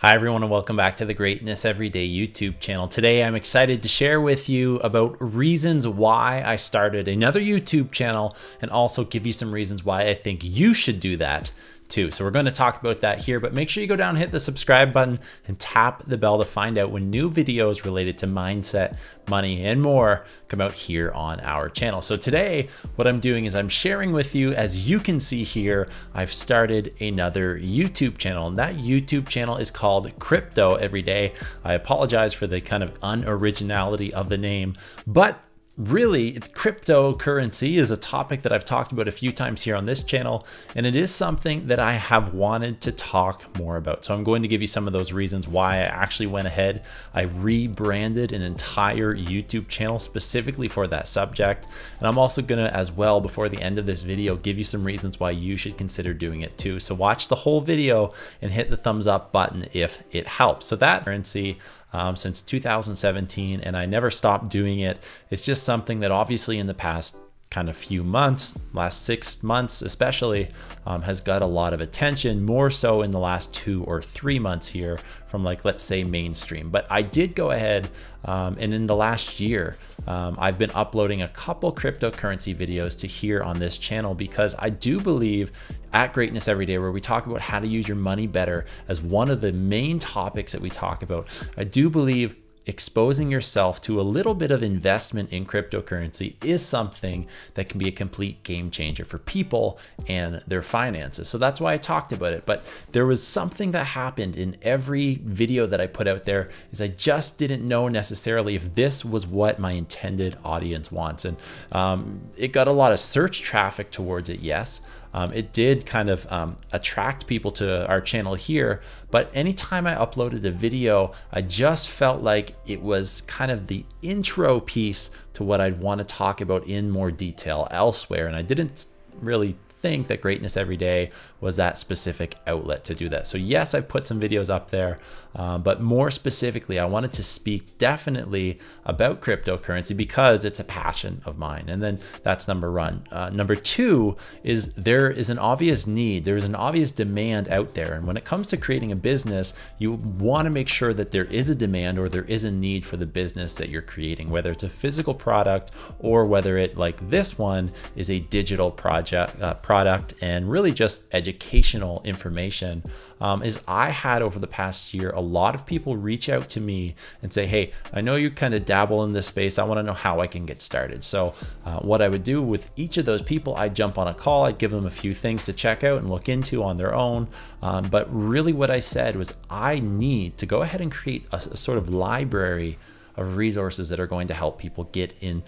Hi everyone and welcome back to the Greatness Everyday YouTube channel. Today I'm excited to share with you about reasons why I started another YouTube channel and also give you some reasons why I think you should do that too. So we're gonna talk about that here, but make sure you go down, hit the subscribe button and tap the bell to find out when new videos related to mindset, money, and more come out here on our channel. So today, what I'm doing is I'm sharing with you, as you can see here, I've started another YouTube channel and that YouTube channel is called Crypto Every Day. I apologize for the kind of unoriginality of the name, but really, cryptocurrency is a topic that I've talked about a few times here on this channel, and it is something that I have wanted to talk more about. So I'm going to give you some of those reasons why I actually went ahead. I rebranded an entire YouTube channel specifically for that subject. And I'm also gonna, as well, before the end of this video, give you some reasons why you should consider doing it too. So watch the whole video and hit the thumbs up button if it helps. So that currency, um, since 2017, and I never stopped doing it. It's just something that obviously in the past kind of few months, last six months especially, um, has got a lot of attention, more so in the last two or three months here from like, let's say mainstream. But I did go ahead um, and in the last year, um, I've been uploading a couple cryptocurrency videos to here on this channel because I do believe at Greatness Every Day, where we talk about how to use your money better as one of the main topics that we talk about, I do believe exposing yourself to a little bit of investment in cryptocurrency is something that can be a complete game changer for people and their finances. So that's why I talked about it. But there was something that happened in every video that I put out there is I just didn't know necessarily if this was what my intended audience wants. And um, it got a lot of search traffic towards it, yes, um, it did kind of um, attract people to our channel here, but anytime I uploaded a video, I just felt like it was kind of the intro piece to what I'd want to talk about in more detail elsewhere. And I didn't really think that Greatness Every Day was that specific outlet to do that. So yes, I've put some videos up there, uh, but more specifically, I wanted to speak definitely about cryptocurrency because it's a passion of mine. And then that's number one. Uh, number two is there is an obvious need, there is an obvious demand out there. And when it comes to creating a business, you want to make sure that there is a demand or there is a need for the business that you're creating, whether it's a physical product or whether it like this one is a digital project uh, product and really just educational information um, is I had over the past year, a lot of people reach out to me and say, hey, I know you kind of dabble in this space. I wanna know how I can get started. So uh, what I would do with each of those people, I'd jump on a call, I'd give them a few things to check out and look into on their own. Um, but really what I said was I need to go ahead and create a, a sort of library of resources that are going to help people get in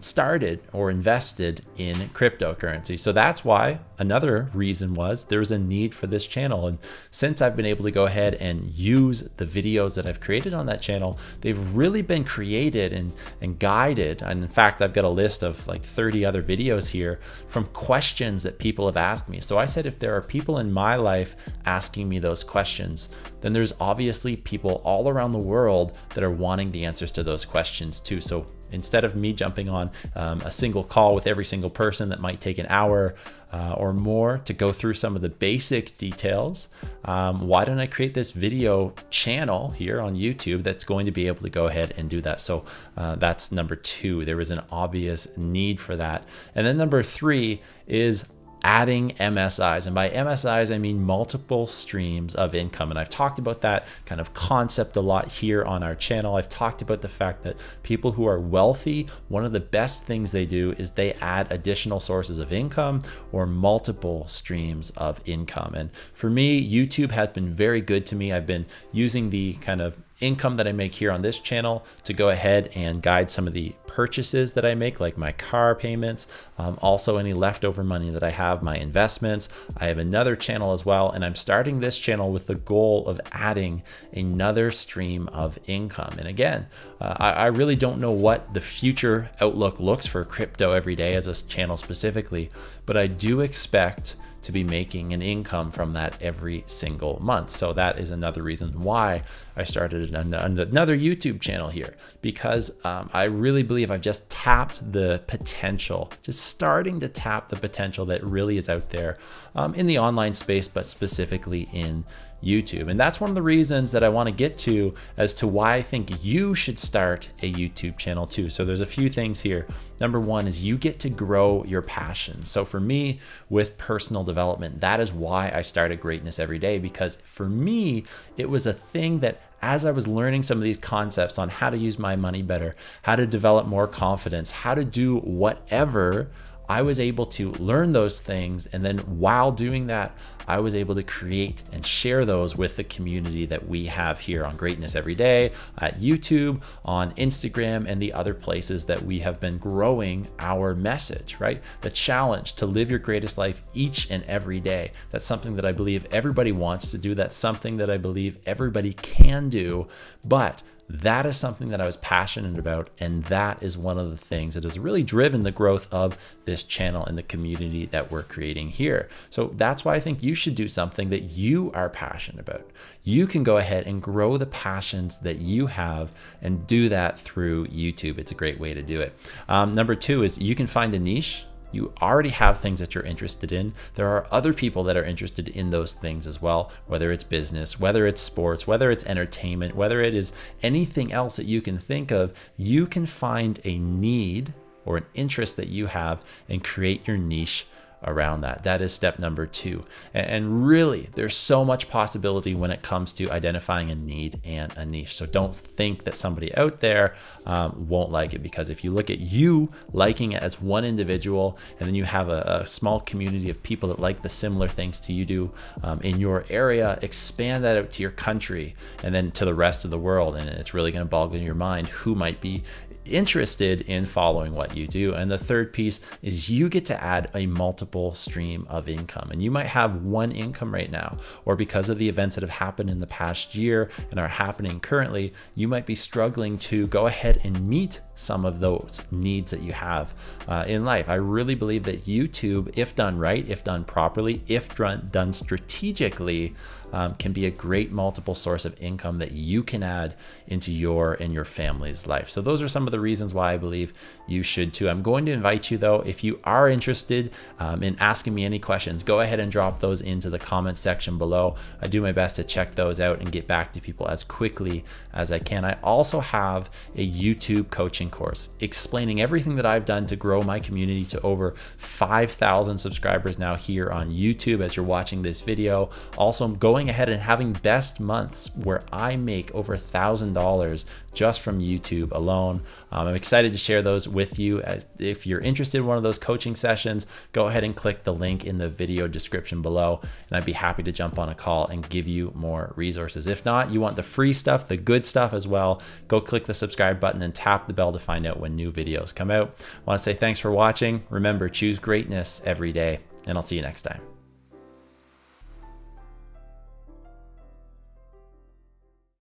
started or invested in cryptocurrency. So that's why another reason was there's a need for this channel. And since I've been able to go ahead and use the videos that I've created on that channel, they've really been created and, and guided. And in fact, I've got a list of like 30 other videos here from questions that people have asked me. So I said, if there are people in my life asking me those questions, then there's obviously people all around the world that are wanting the answers to those questions too. So instead of me jumping on um, a single call with every single person that might take an hour uh, or more to go through some of the basic details, um, why don't I create this video channel here on YouTube that's going to be able to go ahead and do that? So uh, that's number two. There was an obvious need for that. And then number three is adding MSIs. And by MSIs, I mean multiple streams of income. And I've talked about that kind of concept a lot here on our channel. I've talked about the fact that people who are wealthy, one of the best things they do is they add additional sources of income or multiple streams of income. And for me, YouTube has been very good to me. I've been using the kind of income that I make here on this channel to go ahead and guide some of the purchases that I make, like my car payments, um, also any leftover money that I have, my investments. I have another channel as well, and I'm starting this channel with the goal of adding another stream of income. And again, uh, I, I really don't know what the future outlook looks for crypto every day as a channel specifically, but I do expect to be making an income from that every single month. So that is another reason why I started an, another YouTube channel here because um, I really believe I've just tapped the potential, just starting to tap the potential that really is out there um, in the online space, but specifically in YouTube. And that's one of the reasons that I wanna get to as to why I think you should start a YouTube channel too. So there's a few things here. Number one is you get to grow your passion. So for me, with personal development, that is why I started Greatness Every Day because for me, it was a thing that as I was learning some of these concepts on how to use my money better, how to develop more confidence, how to do whatever I was able to learn those things. And then while doing that, I was able to create and share those with the community that we have here on Greatness Every Day, at YouTube, on Instagram, and the other places that we have been growing our message, right? The challenge to live your greatest life each and every day. That's something that I believe everybody wants to do. That's something that I believe everybody can do. But that is something that I was passionate about, and that is one of the things that has really driven the growth of this channel and the community that we're creating here. So that's why I think you should do something that you are passionate about. You can go ahead and grow the passions that you have and do that through YouTube. It's a great way to do it. Um, number two is you can find a niche you already have things that you're interested in. There are other people that are interested in those things as well, whether it's business, whether it's sports, whether it's entertainment, whether it is anything else that you can think of, you can find a need or an interest that you have and create your niche around that. That is step number two. And really, there's so much possibility when it comes to identifying a need and a niche. So don't think that somebody out there um, won't like it because if you look at you liking it as one individual and then you have a, a small community of people that like the similar things to you do um, in your area, expand that out to your country and then to the rest of the world. And it's really going to boggle your mind who might be interested in following what you do. And the third piece is you get to add a multiple stream of income. And you might have one income right now, or because of the events that have happened in the past year and are happening currently, you might be struggling to go ahead and meet some of those needs that you have uh, in life. I really believe that YouTube, if done right, if done properly, if done, strategically, um, can be a great multiple source of income that you can add into your and your family's life. So those are some of the reasons why I believe you should too. I'm going to invite you though, if you are interested um, in asking me any questions, go ahead and drop those into the comment section below. I do my best to check those out and get back to people as quickly as I can. I also have a YouTube coaching coaching course explaining everything that I've done to grow my community to over 5,000 subscribers now here on YouTube as you're watching this video. Also, I'm going ahead and having best months where I make over $1,000 just from YouTube alone. Um, I'm excited to share those with you. As, if you're interested in one of those coaching sessions, go ahead and click the link in the video description below, and I'd be happy to jump on a call and give you more resources. If not, you want the free stuff, the good stuff as well, go click the subscribe button and tap the bell to find out when new videos come out. I want to say thanks for watching. Remember, choose greatness every day, and I'll see you next time.